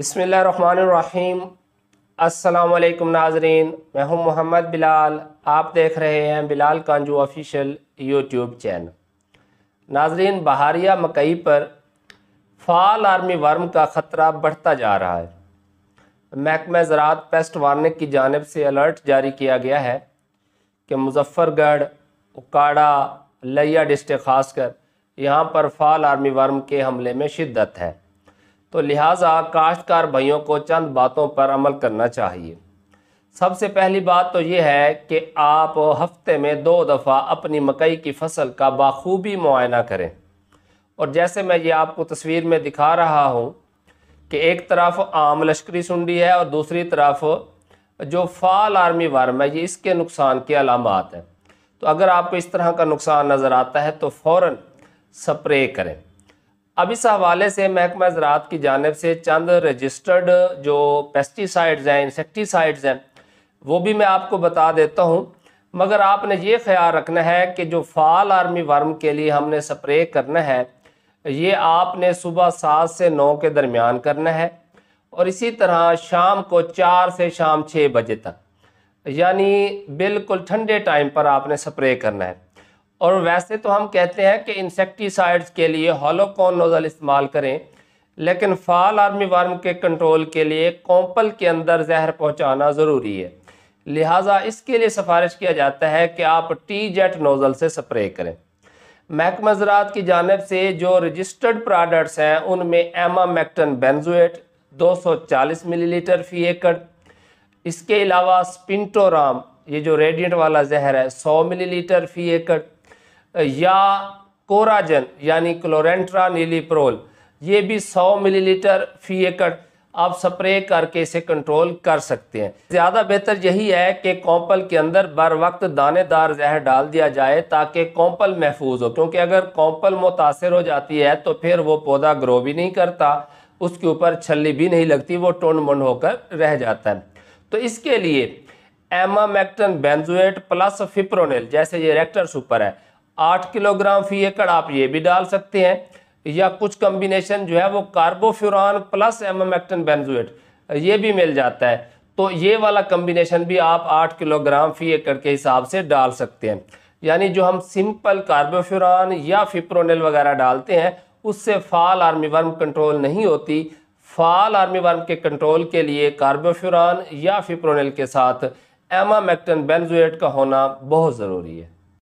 बसमीम् अल्लाम नाजरीन मैं हूं मोहम्मद बिलाल आप देख रहे हैं Bilal Kanju official YouTube channel नाजरीन बहारिया मकई पर फाल आर्मी वर्म का ख़तरा बढ़ता जा रहा है महकमा ज़रात पेस्ट वार्निंग की जानब से अलर्ट जारी किया गया है कि मुजफ्फरगढ़ उकाड़ा लिया डिस्ट्रिक खासकर यहाँ पर फाल आर्मी वर्म के हमले में शिद्दत है तो लिहाजा काश्तकार भाइयों को चंद बातों पर अमल करना चाहिए सबसे पहली बात तो ये है कि आप हफ्ते में दो दफ़ा अपनी मकई की फसल का बाखूबी मुआयना करें और जैसे मैं ये आपको तस्वीर में दिखा रहा हूँ कि एक तरफ आम लश्करी सुंडी है और दूसरी तरफ जो फाल आर्मी वर्म है ये इसके नुकसान के अलामत हैं तो अगर आपको इस तरह का नुकसान नज़र आता है तो फ़ौर स्प्रे करें अब इस हवाले से महकमा ज़रात की जानब से चंद रजिस्टर्ड जो पेस्टिसाइड्स हैं इंसेक्टिसाइड्स हैं वो भी मैं आपको बता देता हूँ मगर आपने ये ख्याल रखना है कि जो फाल आर्मी वर्म के लिए हमने स्प्रे करना है ये आपने सुबह सात से नौ के दरमियान करना है और इसी तरह शाम को चार से शाम छः बजे तक यानी बिल्कुल ठंडे टाइम पर आपने स्प्रे करना है और वैसे तो हम कहते हैं कि इंसेक्टीसाइड्स के लिए हॉलोकॉन नोज़ल इस्तेमाल करें लेकिन फाल आर्मी वार्म के कंट्रोल के लिए कॉम्पल के अंदर जहर पहुंचाना ज़रूरी है लिहाजा इसके लिए सिफारिश किया जाता है कि आप टी जेट नोज़ल से स्प्रे करें महकमा ज़रात की जानब से जो रजिस्टर्ड प्रोडक्ट्स हैं उनमें एमा मैक्टन बेंजुएट 240 मिलीलीटर फ़ी एकड़ इसके अलावा स्पिनटोराम ये जो रेडियंट वाला जहर है मिली लीटर फ़ी एकड़ या कोराजन यानी क्लोरेंट्रा नीलीप्रोल ये भी 100 मिलीलीटर फी एकड़ आप स्प्रे करके इसे कंट्रोल कर सकते हैं ज़्यादा बेहतर यही है कि कॉम्पल के अंदर बर वक्त दानेदार जहर डाल दिया जाए ताकि कॉम्पल महफूज हो क्योंकि अगर कॉम्पल मुतासर हो जाती है तो फिर वो पौधा ग्रो भी नहीं करता उसके ऊपर छली भी नहीं लगती वो टोन मुंड होकर रह जाता है तो इसके लिए एमामेक्टन बेंजुएट प्लस फिप्रोनिल जैसे ये रेक्टर सुपर है आठ किलोग्राम फी एकड़ आप ये भी डाल सकते हैं या कुछ कम्बिनेशन जो है वो कार्बोफ्यूरान प्लस एमामेक्टन बेनजुएट ये भी मिल जाता है तो ये वाला कम्बिनेशन भी आप आठ किलोग्राम फी एकड़ के हिसाब से डाल सकते हैं यानी जो हम सिंपल कार्बोफ्यूरान या फिप्रोनल वगैरह डालते हैं उससे फाल आर्मी वर्म कंट्रोल नहीं होती फाल आर्मी वर्म के कंट्रोल के लिए कार्बोफ्यूरान या फिप्रोनल के साथ एमामेक्टन बेनजुएट का होना बहुत ज़रूरी है